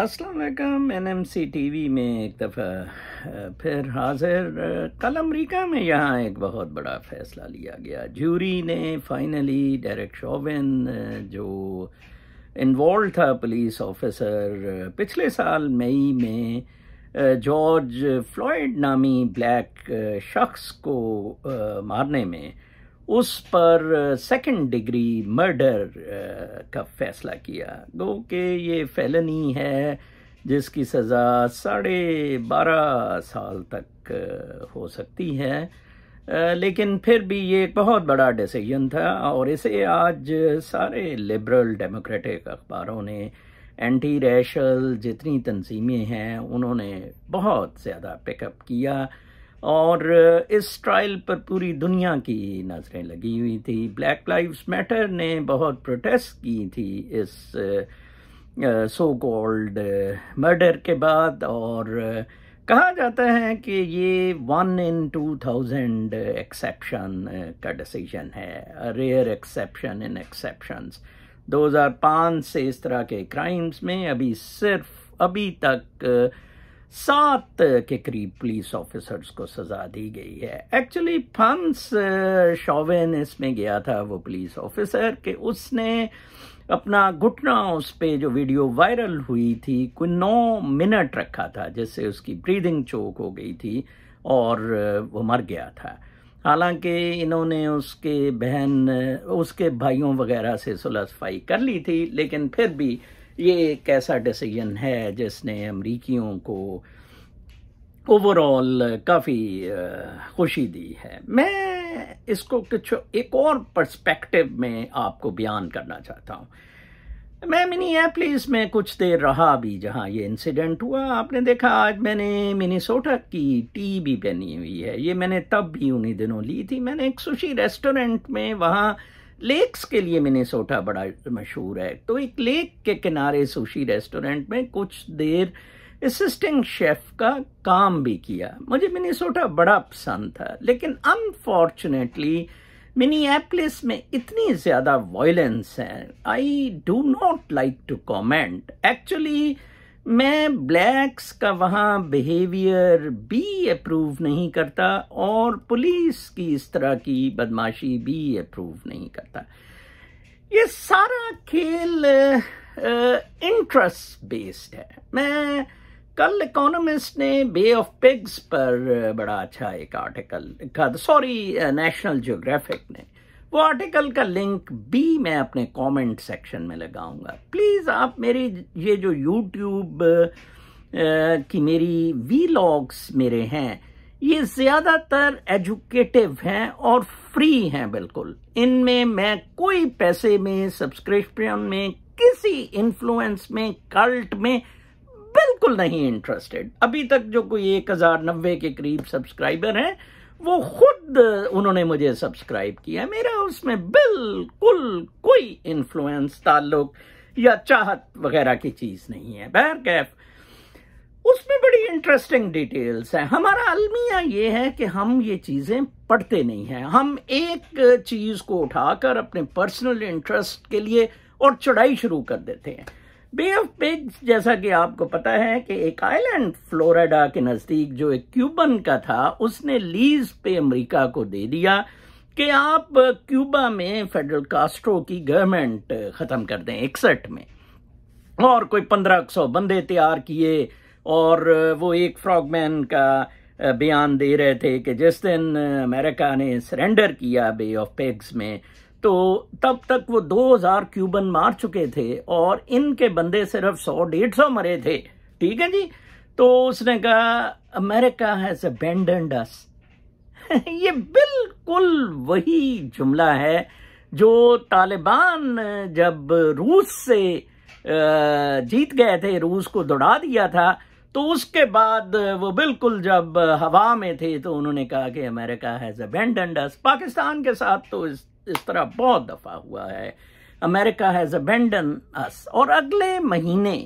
अस्सलाम वालेकुम NMC TV में एक दफ़ा फिर हाजिर कल अमेरिका में यहाँ एक बहुत बड़ा फैसला लिया गया जूरी ने फाइनली डायरेक्ट शोविन जो इन्वॉल्व था पुलिस ऑफिसर पिछले साल मई में जॉर्ज फ्लॉयड नामी ब्लैक शख्स को मारने में उस पर सेकंड डिग्री मर्डर का फैसला किया गो कि ये फैलनी है जिसकी सज़ा साढ़े बारह साल तक हो सकती है लेकिन फिर भी ये एक बहुत बड़ा डिसीजन था और इसे आज सारे लिबरल डेमोक्रेटिक अखबारों ने एंटी रेशल जितनी तनजीमें हैं उन्होंने बहुत ज़्यादा पिकअप किया और इस ट्रायल पर पूरी दुनिया की नज़रें लगी हुई थी ब्लैक लाइव्स मैटर ने बहुत प्रोटेस्ट की थी इस सो कॉल्ड मर्डर के बाद और कहा जाता है कि ये one in two thousand exception का डिसीजन है रेयर एक्सेप्शन इन एक्सेप्शंस 2005 से इस तरह के क्राइम्स में अभी सिर्फ अभी तक uh, सात के करीब पुलिस ऑफिसर्स को सजा दी गई है एक्चुअली फंस शॉवेन इसमें गया था वो पुलिस ऑफिसर कि उसने अपना घुटना उस पर जो वीडियो वायरल हुई थी कोई नौ मिनट रखा था जिससे उसकी ब्रीदिंग चोक हो गई थी और वो मर गया था हालांकि इन्होंने उसके बहन उसके भाइयों वगैरह से सुलह सफाई कर ली थी लेकिन फिर भी ये एक ऐसा डिसीजन है जिसने अमरीकियों को ओवरऑल काफ़ी खुशी दी है मैं इसको कुछ एक और पर्सपेक्टिव में आपको बयान करना चाहता हूँ मैं मिनी एप्लिस में कुछ देर रहा भी जहाँ ये इंसिडेंट हुआ आपने देखा आज मैंने मिनीसोटा की टी भी पहनी हुई है ये मैंने तब भी उन्हीं दिनों ली थी मैंने एक सुशी रेस्टोरेंट में वहाँ लेक्स के लिए मिनेसोटा बड़ा मशहूर है तो एक लेक के किनारे सुशी रेस्टोरेंट में कुछ देर असिस्टेंट शेफ का काम भी किया मुझे मिनीसोटा बड़ा पसंद था लेकिन अनफॉर्चुनेटली मिनीएपलिस में इतनी ज़्यादा वायलेंस है I do not like to comment actually मैं ब्लैक्स का वहाँ बिहेवियर भी अप्रूव नहीं करता और पुलिस की इस तरह की बदमाशी भी अप्रूव नहीं करता ये सारा खेल इंटरेस्ट बेस्ड है मैं कल इकोनॉमिस्ट ने बे ऑफ पिग्स पर बड़ा अच्छा एक आर्टिकल लिखा था सॉरी नेशनल ज्योग्राफिक ने वो आर्टिकल का लिंक भी मैं अपने कमेंट सेक्शन में लगाऊंगा प्लीज़ आप मेरी ये जो यूट्यूब की मेरी वी मेरे हैं ये ज़्यादातर एजुकेटिव हैं और फ्री हैं बिल्कुल इनमें मैं कोई पैसे में सब्सक्रिप्शन में किसी इन्फ्लुएंस में कल्ट में बिल्कुल नहीं इंटरेस्टेड अभी तक जो कोई एक हजार नब्बे के करीब सब्सक्राइबर हैं वो खुद उन्होंने मुझे सब्सक्राइब किया मेरा उसमें बिल्कुल कोई इन्फ्लुएंस ताल्लुक या चाहत वगैरह की चीज नहीं है बहर कैफ उसमें बड़ी इंटरेस्टिंग डिटेल्स है हमारा अलमिया ये है कि हम ये चीज़ें पढ़ते नहीं हैं हम एक चीज़ को उठाकर अपने पर्सनल इंटरेस्ट के लिए और चढ़ाई शुरू कर देते हैं बे ऑफ पिग्स जैसा कि आपको पता है कि एक आइलैंड फ्लोरिडा के नज़दीक जो एक क्यूबन का था उसने लीज पे अमेरिका को दे दिया कि आप क्यूबा में फेडरल कास्ट्रो की गवर्नमेंट ख़त्म कर दें इकसठ में और कोई पंद्रह सौ बंदे तैयार किए और वो एक फ्रॉगमैन का बयान दे रहे थे कि जिस दिन अमेरिका ने सरेंडर किया बे ऑफ पिग्स में तो तब तक वो 2000 क्यूबन मार चुके थे और इनके बंदे सिर्फ 100 डेढ़ सौ मरे थे ठीक है जी तो उसने कहा अमेरिका हैज अबेंडेंड अस ये बिल्कुल वही जुमला है जो तालिबान जब रूस से जीत गए थे रूस को दौड़ा दिया था तो उसके बाद वो बिल्कुल जब हवा में थे तो उन्होंने कहा कि America has abandoned us Pakistan के साथ तो इस इस तरह बहुत दफ़ा हुआ है अमेरिका हैज़ अबेंडन अस और अगले महीने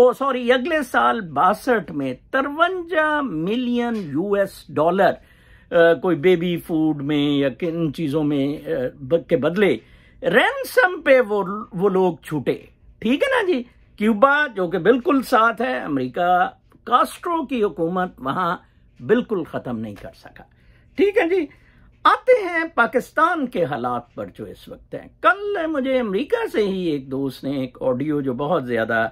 ओ सॉरी अगले साल बासठ में तिरवंजा मिलियन यूएस डॉलर कोई बेबी फूड में या किन चीज़ों में आ, के बदले रैनसम पे वो वो लोग छूटे ठीक है ना जी क्यूबा जो कि बिल्कुल साथ है अमेरिका कास्ट्रो की हुकूमत वहां बिल्कुल ख़त्म नहीं कर सका ठीक है जी आते हैं पाकिस्तान के हालात पर जो इस वक्त हैं कल मुझे अमेरिका से ही एक दोस्त ने एक ऑडियो जो बहुत ज़्यादा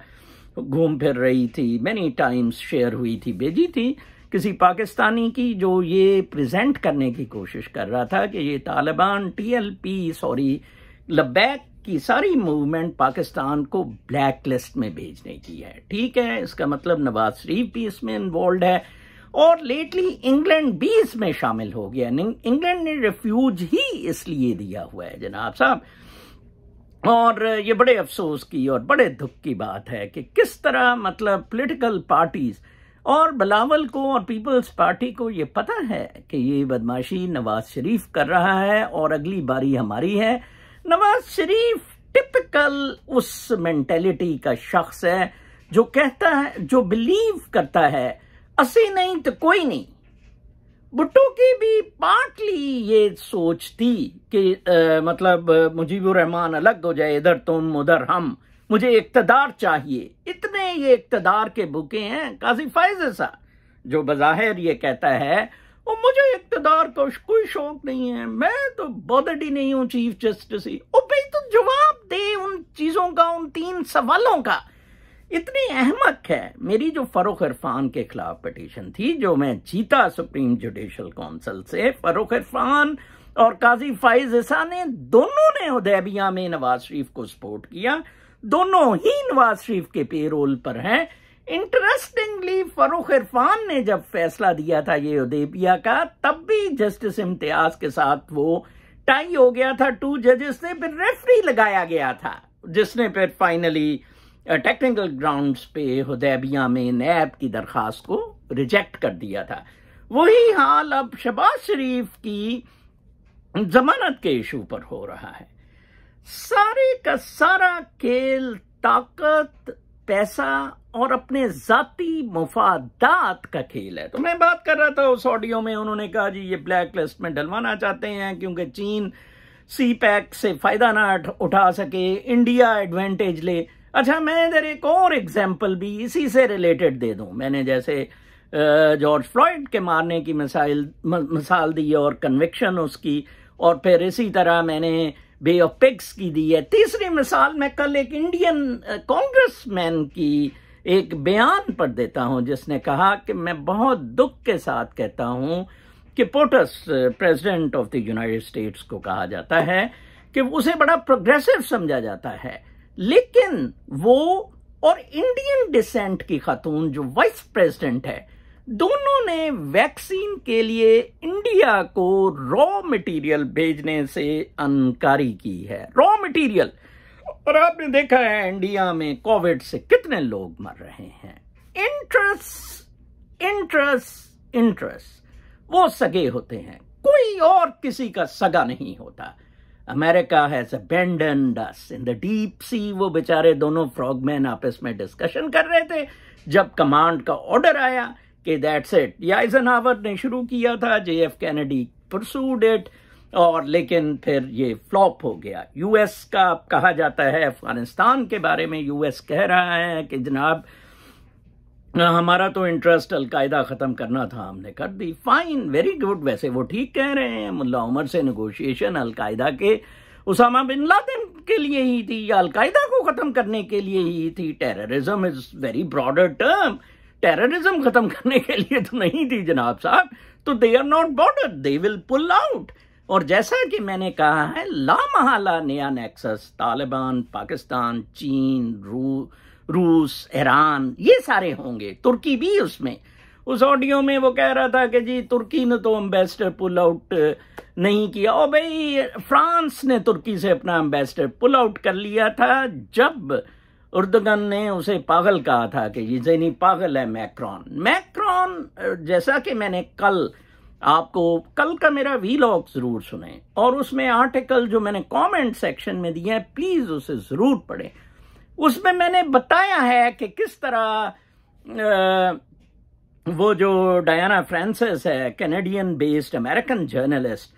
घूम फिर रही थी मैनी टाइम्स शेयर हुई थी भेजी थी किसी पाकिस्तानी की जो ये प्रेजेंट करने की कोशिश कर रहा था कि ये तालिबान टीएलपी सॉरी लबैक की सारी मूवमेंट पाकिस्तान को ब्लैक लिस्ट में भेजने की है ठीक है इसका मतलब नवाज शरीफ भी इसमें इन्वॉल्व है और लेटली इंग्लैंड भी इसमें शामिल हो गया इंग्लैंड ने रिफ्यूज ही इसलिए दिया हुआ है जनाब साहब और ये बड़े अफसोस की और बड़े दुख की बात है कि किस तरह मतलब पॉलिटिकल पार्टीज और बलावल को और पीपल्स पार्टी को ये पता है कि ये बदमाशी नवाज शरीफ कर रहा है और अगली बारी हमारी है नवाज शरीफ टिपिकल उस मेंटेलिटी का शख्स है जो कहता है जो बिलीव करता है असी नहीं तो कोई नहीं बुट्टो की भी पार्टली ये सोच थी कि आ, मतलब मुजीबुर रहमान अलग हो जाए इधर तुम उधर हम मुझे इकतदार चाहिए इतने ये इकतदार के भूखे हैं काजी फैज सा जो बज़ाहिर ये कहता है वो मुझे इकतदार को कोई शौक नहीं है मैं तो बॉदर्ड ही नहीं हूं चीफ जस्टिस ही ओ भाई तो जवाब दे उन चीज़ों का उन तीन सवालों का इतनी अहमक है मेरी जो फरोख इरफान के खिलाफ पटिशन थी जो मैं जीता सुप्रीम जुडिशल काउंसिल से फरोख इरफान और काजी फाइज ईसा ने दोनों ने उदैबिया में नवाज शरीफ को सपोर्ट किया दोनों ही नवाज शरीफ के पेरोल पर हैं इंटरेस्टिंगली फरूख इरफान ने जब फैसला दिया था ये उदेबिया का तब भी जस्टिस इम्तियाज के साथ वो टाई हो गया था टू जजेस ने फिर रेफरी लगाया गया था जिसने फिर फाइनली टेक्निकल ग्राउंड्स पे हदैबिया में नैब की दरख्वास्त को रिजेक्ट कर दिया था वही हाल अब शबाज शरीफ की जमानत के इशू पर हो रहा है सारे का सारा खेल ताकत पैसा और अपने जाती मुफादात का खेल है तो मैं बात कर रहा था उस ऑडियो में उन्होंने कहा जी ये ब्लैक लिस्ट में डलवाना चाहते हैं क्योंकि चीन सी पैक से फायदा ना उठा सके इंडिया एडवांटेज ले अच्छा मैं इधर एक और एग्जाम्पल भी इसी से रिलेटेड दे दूं मैंने जैसे जॉर्ज फ्लॉइड के मारने की मिसाइल मिसाल दी और कन्विक्शन उसकी और फिर इसी तरह मैंने बे ऑफ पिक्स की दी है तीसरी मिसाल मैं कल एक इंडियन कांग्रेस मैन की एक बयान पर देता हूं जिसने कहा कि मैं बहुत दुख के साथ कहता हूं कि POTUS president of the United States को कहा जाता है कि उसे बड़ा प्रोग्रेसिव समझा जाता है लेकिन वो और इंडियन डिसेंट की खातून जो वाइस प्रेसिडेंट है दोनों ने वैक्सीन के लिए इंडिया को रॉ मटेरियल भेजने से अनकारी की है रॉ मटेरियल और आपने देखा है इंडिया में कोविड से कितने लोग मर रहे हैं इंटरेस्ट इंटरेस्ट इंटरेस्ट वो सगे होते हैं कोई और किसी का सगा नहीं होता America has abandoned us in the deep sea वो बेचारे दोनों फ्रॉगमैन आपस में डिस्कशन कर रहे थे जब कमांड का ऑर्डर आया कि दैट्स इट याइजनहावर ने शुरू किया था J F Kennedy pursued it और लेकिन फिर ये फ्लॉप हो गया यूएस का कहा जाता है अफगानिस्तान के बारे में यूएस कह रहा है कि जनाब हमारा तो इंटरेस्ट अलकायदा ख़त्म करना था हमने कर दी फाइन वेरी गुड वैसे वो ठीक कह रहे हैं मुल्ला उमर से नगोशिएशन अलकायदा के उसामा बिन लादेन के लिए ही थी या अलकायदा को ख़त्म करने के लिए ही थी terrorism is very broader term terrorism ख़त्म करने के लिए तो नहीं थी जनाब साहब तो they are not bothered they will pull out और जैसा कि मैंने कहा है ला महाला नया नेक्सस तालिबान पाकिस्तान चीन रूस रूस ईरान ये सारे होंगे तुर्की भी उसमें उस ऑडियो में वो कह रहा था कि जी तुर्की ने तो एम्बेसडर पुल आउट नहीं किया और भाई फ्रांस ने तुर्की से अपना एम्बेसडर पुल आउट कर लिया था जब उर्दगन ने उसे पागल कहा था कि ये जैनी पागल है मैक्रॉन मैक्रॉन जैसा कि मैंने कल आपको कल का मेरा वीलॉग जरूर सुने और उसमें आर्टिकल जो मैंने कमेंट सेक्शन में दिया है प्लीज उसे जरूर पढ़ें उसमें मैंने बताया है कि किस तरह वो जो डायना फ्रांसिस है कैनेडियन बेस्ड अमेरिकन जर्नलिस्ट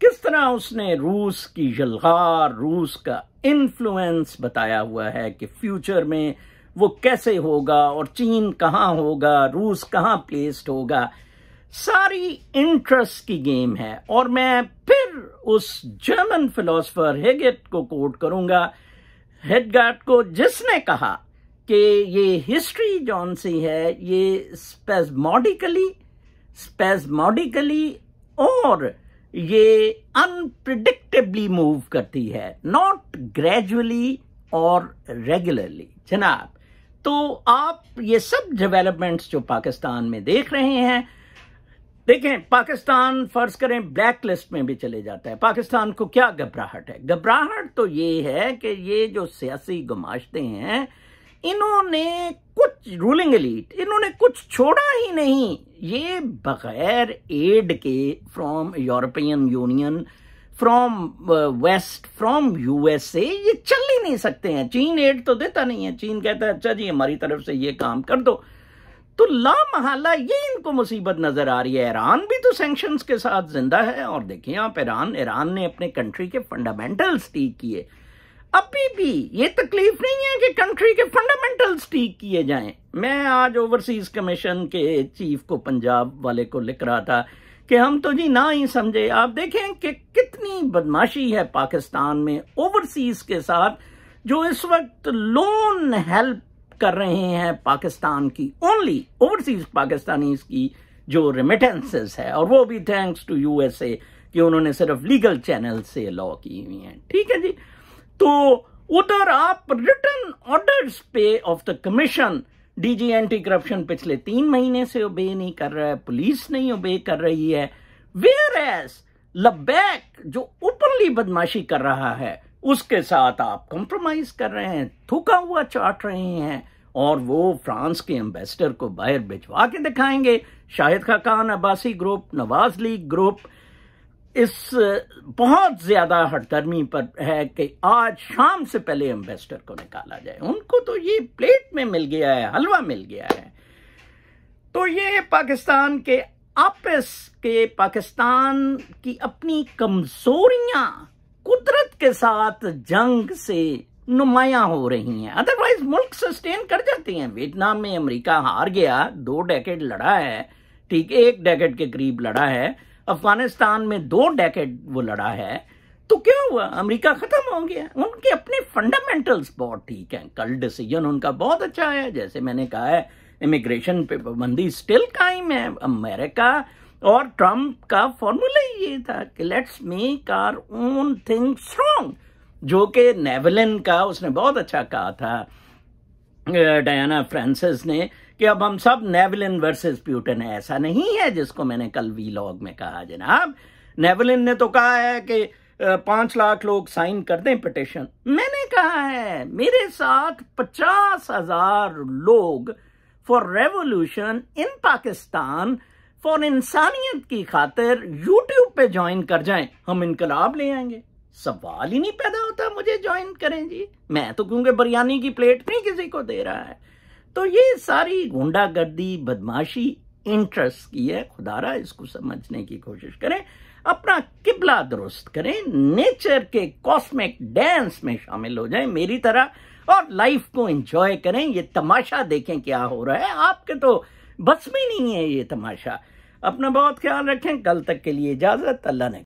किस तरह उसने रूस की जलगार रूस का इन्फ्लुएंस बताया हुआ है कि फ्यूचर में वो कैसे होगा और चीन कहाँ होगा रूस कहाँ प्लेस्ड होगा सारी इंटरेस्ट की गेम है और मैं फिर उस जर्मन फिलोसफर हेगेट को कोट करूंगा हेडगार्ड को जिसने कहा कि ये हिस्ट्री जॉन सी है ये स्पेजमोडिकली स्पेजमोडिकली और ये अनप्रिडिक्टेबली मूव करती है नॉट ग्रेजुअली और रेगुलरली जनाब तो आप ये सब डेवलपमेंट्स जो पाकिस्तान में देख रहे हैं देखें पाकिस्तान फर्ज करें ब्लैक लिस्ट में भी चले जाता है पाकिस्तान को क्या घबराहट है घबराहट तो ये है कि ये जो सियासी गुमाशते हैं इन्होंने कुछ रूलिंग एलिट इन्होंने कुछ छोड़ा ही नहीं ये बगैर एड के from European Union from west from USA ये चल ही नहीं सकते हैं चीन एड तो देता नहीं है चीन कहता है अच्छा जी हमारी तरफ से ये काम कर दो तो ला महला ये इनको मुसीबत नजर आ रही है ईरान भी तो सेंक्शन के साथ जिंदा है और देखिए आप ईरान ईरान ने अपने कंट्री के फंडामेंटल्स ठीक किए अभी भी ये तकलीफ नहीं है कि कंट्री के फंडामेंटल्स ठीक किए जाएं मैं आज ओवरसीज कमीशन के चीफ को पंजाब वाले को लिख रहा था कि हम तो जी ना ही समझे आप देखें कि कितनी बदमाशी है पाकिस्तान में ओवरसीज के साथ जो इस वक्त लोन हेल्प कर रहे हैं पाकिस्तान की ओनली ओवरसीज पाकिस्तानी की जो रेमिटेंसेस है और वो भी थैंक्स टू यूएसए कि उन्होंने सिर्फ लीगल चैनल से लॉ की हुई है ठीक है जी तो उधर आप रिटर्न ऑर्डर्स पे of the commission DG anti corruption पिछले तीन महीने से ओबे नहीं कर रहा है पुलिस नहीं ओबे कर रही है वेयर एस लबैक जो ओपनली बदमाशी कर रहा है उसके साथ आप कंप्रोमाइज कर रहे हैं थूका हुआ चाट रहे हैं और वो फ्रांस के एम्बेसडर को बाहर भिजवा के दिखाएंगे Shahid Khan Abbasi group Nawaz league group इस बहुत ज्यादा हटदर्मी पर है कि आज शाम से पहले एम्बेसडर को निकाला जाए उनको तो ये प्लेट में मिल गया है हलवा मिल गया है तो ये पाकिस्तान के आपस के पाकिस्तान की अपनी कमजोरियां कुदरत के साथ जंग से नुमाया हो रही हैं अदरवाइज मुल्क सस्टेन कर जाते हैं वियतनाम में अमेरिका हार गया दो डेकेड लड़ा है ठीक एक डेकेड के करीब लड़ा है अफगानिस्तान में दो डेकेड वो लड़ा है तो क्या हुआ अमेरिका खत्म हो गया उनके अपने फंडामेंटल्स बहुत ठीक हैं कल डिसीजन उनका बहुत अच्छा है जैसे मैंने कहा है इमिग्रेशन पे पाबंदी स्टिल कायम है अमेरिका और ट्रम्प का फॉर्मूला ये था कि let's make our own thing strong जो कि नेवलिन का उसने बहुत अच्छा कहा था डायना फ्रांसिस ने कि अब हम सब नेवलिन वर्सेस प्यूटन है ऐसा नहीं है जिसको मैंने कल वी लॉग में कहा जनाब नेवलिन ने तो कहा है कि पांच लाख लोग साइन कर दें पिटिशन मैंने कहा है मेरे साथ पचास हजार लोग for revolution in Pakistan for इंसानियत की खातिर यूट्यूब पे ज्वाइन कर जाएं हम इनकलाब ले आएंगे सवाल ही नहीं पैदा होता मुझे ज्वाइन करें जी मैं तो क्योंकि बिरयानी की प्लेट नहीं किसी को दे रहा है तो ये सारी गुंडागर्दी बदमाशी इंटरेस्ट की है खुदारा इसको समझने की कोशिश करें अपना किबला दुरुस्त करें नेचर के कॉस्मिक डांस में शामिल हो जाएं मेरी तरह और लाइफ को एंजॉय करें ये तमाशा देखें क्या हो रहा है आपके तो बस में नहीं है ये तमाशा अपना बहुत ख्याल रखें कल तक के लिए इजाजत अल्लाह ने